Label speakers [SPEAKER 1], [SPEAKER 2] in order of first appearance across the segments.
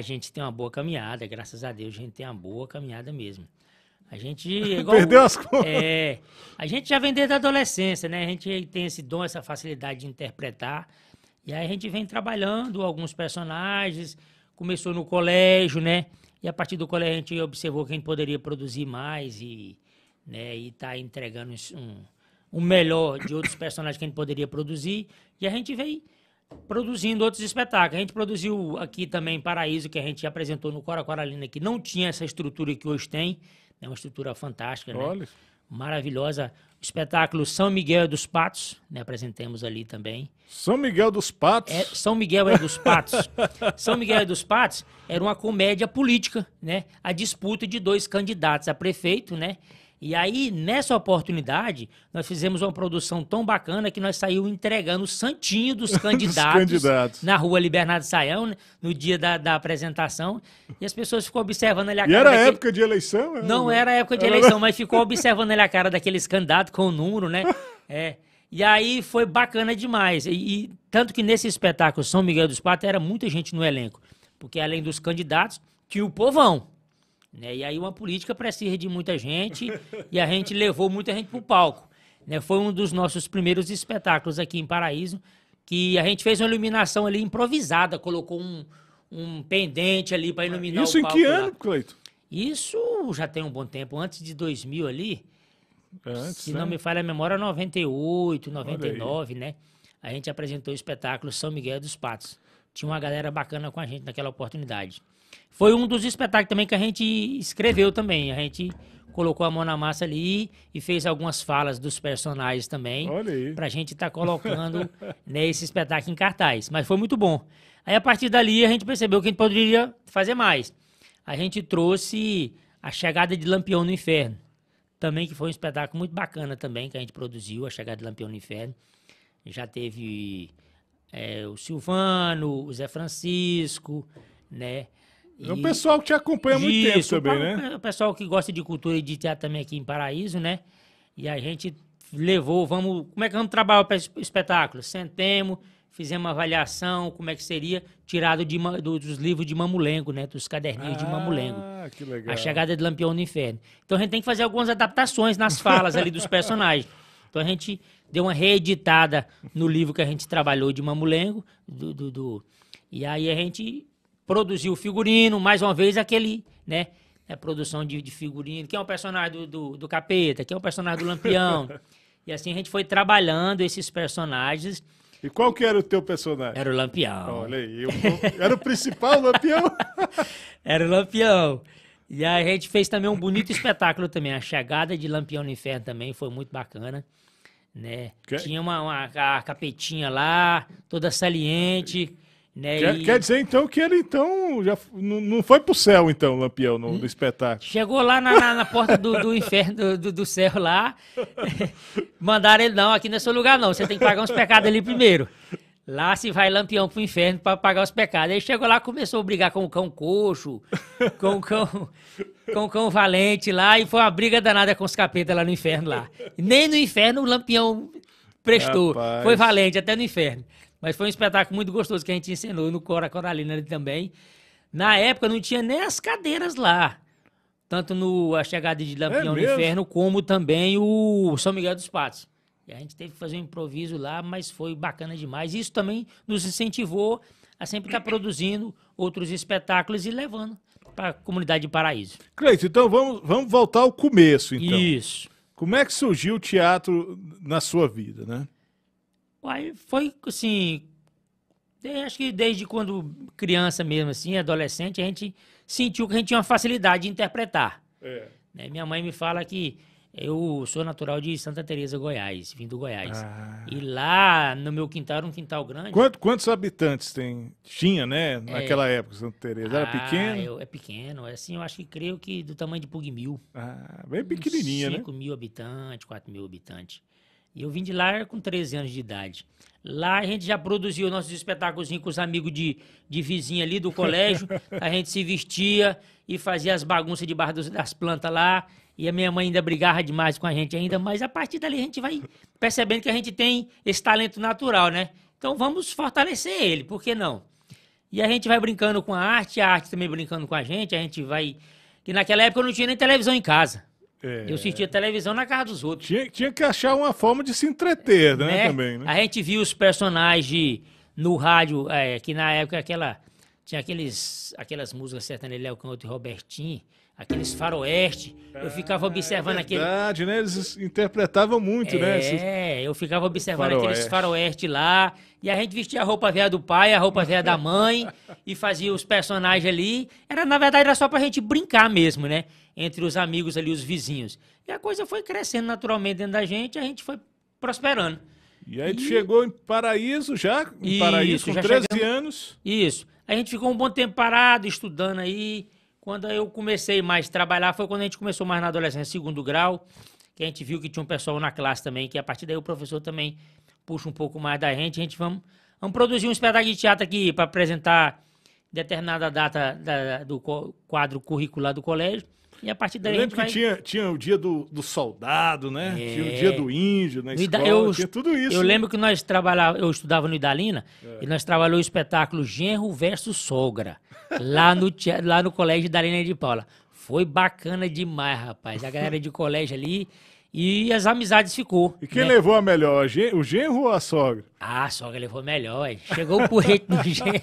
[SPEAKER 1] a gente tem uma boa caminhada, graças a Deus, a gente tem uma boa caminhada mesmo. A gente. Igual, Perdeu as contas. É. A gente já vem desde a adolescência, né? A gente tem esse dom, essa facilidade de interpretar. E aí a gente vem trabalhando alguns personagens. Começou no colégio, né? E a partir do colégio a gente observou que a gente poderia produzir mais e né, tá entregando um, um melhor de outros personagens que a gente poderia produzir. E a gente veio produzindo outros espetáculos. A gente produziu aqui também Paraíso, que a gente apresentou no Cora Coralina, que não tinha essa estrutura que hoje tem. É uma estrutura fantástica, né? Olha. né? Maravilhosa. espetáculo São Miguel dos Patos, né? Apresentamos ali também. São Miguel dos Patos? É, São Miguel é dos Patos. São Miguel é dos Patos era uma comédia política, né? A disputa de dois candidatos a prefeito, né? E aí, nessa oportunidade, nós fizemos uma produção tão bacana que nós saímos entregando o santinho dos candidatos, dos candidatos. na rua Libernado Saião, né, no dia da, da, apresentação. E as pessoas ficou observando ali a e cara. E era daquele... época de eleição? Era... Né? Não era época de era... eleição, mas ficou observando ali a cara daqueles candidatos com o número, né? É. E aí foi bacana demais. E, e, tanto que nesse espetáculo São Miguel dos Patos era muita gente no elenco. Porque além dos candidatos, tinha o povão. Né? E aí uma política precisa de muita gente e a gente levou muita gente para o palco. Né? Foi um dos nossos primeiros espetáculos aqui em Paraíso, que a gente fez uma iluminação ali improvisada, colocou um, um pendente ali para iluminar Isso o palco. Isso em que ano, Cleito? Isso já tem um bom tempo, antes de 2000 ali, é, antes, se né? não me falha a memória, 98, 99, né? A gente apresentou o espetáculo São Miguel dos Patos. Tinha uma galera bacana com a gente naquela oportunidade. Foi um dos espetáculos também que a gente escreveu também. A gente colocou a mão na massa ali e fez algumas falas dos personagens também. Olha aí. Pra gente estar tá colocando né, esse espetáculo em cartaz. Mas foi muito bom. Aí a partir dali a gente percebeu que a gente poderia fazer mais. A gente trouxe a chegada de Lampião no Inferno. Também que foi um espetáculo muito bacana também que a gente produziu, a chegada de Lampião no Inferno. Já teve é, o Silvano, o Zé Francisco, né? E... É o pessoal que te acompanha há muito Isso, tempo também, o, né? É, o pessoal que gosta de cultura e de teatro também aqui em Paraíso, né? E a gente levou, vamos, como é que vamos trabalhar para esse espetáculo? Sentemos, fizemos uma avaliação, como é que seria, tirado de, do, dos livros de Mamulengo, né? Dos caderninhos ah, de Mamulengo. Ah, Que legal. A chegada de Lampião no Inferno. Então a gente tem que fazer algumas adaptações nas falas ali dos personagens. Então a gente deu uma reeditada no livro que a gente trabalhou de Mamulengo, do, do, do e aí a gente produziu o figurino, mais uma vez aquele, né? É, produção de, de figurino, quem é o personagem do, do, do capeta, quem é o personagem do lampião. e assim a gente foi trabalhando esses personagens. E qual que era o teu personagem? Era o Lampião. Olha aí, eu, era o principal Lampião? era o Lampião. E a gente fez também um bonito espetáculo também. A chegada de Lampião no Inferno também foi muito bacana. Né? Que... Tinha uma, uma a capetinha lá, toda saliente. Né? Quer, e... quer, dizer, então, que ele então já não, foi pro céu, então, Lampião, no, no hum? espetáculo. Chegou lá na, na, na porta do, do inferno, do, do, céu lá. Mandaram ele, não, aqui não é seu lugar, não. Você tem que pagar uns pecados ali primeiro. Lá se vai lampião pro inferno para pagar os pecados. Aí chegou lá, começou a brigar com o cão coxo, com o cão, com o cão valente lá, e foi uma briga danada com os capetas lá no inferno lá. Nem no inferno o lampião prestou. Rapaz. Foi valente até no inferno. Mas foi um espetáculo muito gostoso que a gente ensinou no Cora Coralina também. Na época não tinha nem as cadeiras lá. Tanto no A Chegada de é Lampião é no Inferno, como também o São Miguel dos Patos a gente teve que fazer um improviso lá, mas foi bacana demais. Isso também nos incentivou a sempre estar produzindo outros espetáculos e levando para a comunidade de Paraíso. Cleito, então vamos, vamos voltar ao começo, então. Isso. Como é que surgiu o teatro na sua vida, né? Uai, foi assim, acho que desde quando criança mesmo, assim, adolescente, a gente sentiu que a gente tinha uma facilidade de interpretar. É. Né, minha mãe me fala que eu sou natural de Santa Teresa, Goiás, vim do Goiás. Ah. E lá no meu quintal era um quintal grande. Quanto, quantos habitantes tem? Tinha, né? É. Naquela é, época, Santa Teresa era ah, pequeno? Eu, é pequeno, é assim, eu acho que creio que do tamanho de Pugmil. Ah, bem pequenininha, né? 5 mil habitantes, 4 mil habitantes. E eu vim de lá com 13 anos de idade. Lá a gente já produziu nossos espetáculos com os amigos de, de vizinha ali do colégio. a gente se vestia e fazia as bagunças debaixo das plantas lá e a minha mãe ainda brigava demais com a gente ainda, mas a partir dali a gente vai percebendo que a gente tem esse talento natural, né? Então vamos fortalecer ele, por que não? E a gente vai brincando com a arte, a arte também brincando com a gente, a gente vai. Que naquela época eu não tinha nem televisão em casa. É. Eu assistia televisão na casa dos outros. Tinha, tinha, que achar uma forma de se entreter, né? né? Também, né? A gente viu os personagens no rádio, é, que na época aquela tinha aqueles, aquelas músicas sertanejas, Léo canto e Robertinho, aqueles faroeste. eu ah, ficava observando é verdade, aquele... né? Eles interpretavam muito, é, né? É, eu ficava observando faroeste. aqueles faroeste lá. E a gente vestia a roupa velha do pai, a roupa velha da mãe, e fazia os personagens ali. Era, na verdade, era só pra gente brincar mesmo, né? Entre os amigos ali, os vizinhos. E a coisa foi crescendo naturalmente dentro da gente, a gente foi prosperando. E aí e... chegou em Paraíso já, em Isso, Paraíso com 13 chegamos... anos. Isso. A gente ficou um bom tempo parado estudando aí. Quando eu comecei mais a trabalhar, foi quando a gente começou mais na adolescência, segundo grau, que a gente viu que tinha um pessoal na classe também, que a partir daí o professor também puxa um pouco mais da gente. A gente vamos, vamos produzir um espetáculo de teatro aqui para apresentar determinada data da, do quadro curricular do colégio. E a partir daí. Eu lembro que vai... tinha, tinha o dia do, do soldado, né? É. Tinha o dia é. do índio na escola, eu, tinha tudo isso. Eu né? lembro que nós trabalhava, eu estudava no Idalina é. e nós trabalhamos o espetáculo Genro versus Sogra, lá no, lá no colégio Idalina de Paula. Foi bacana demais, rapaz. A galera de colégio ali e as amizades ficou. E quem né? levou a melhor, o genro ou a sogra? Ah, a sogra levou melhor. Chegou o porrete no genro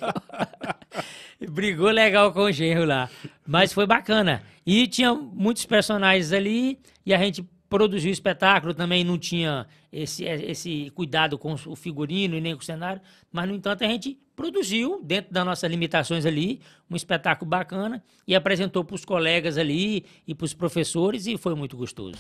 [SPEAKER 1] brigou legal com o genro lá. Mas foi bacana. E tinha muitos personagens ali e a gente produziu o espetáculo, também não tinha esse, esse cuidado com o figurino e nem com o cenário, mas, no entanto, a gente produziu, dentro das nossas limitações ali, um espetáculo bacana e apresentou para os colegas ali e para os professores e foi muito gostoso.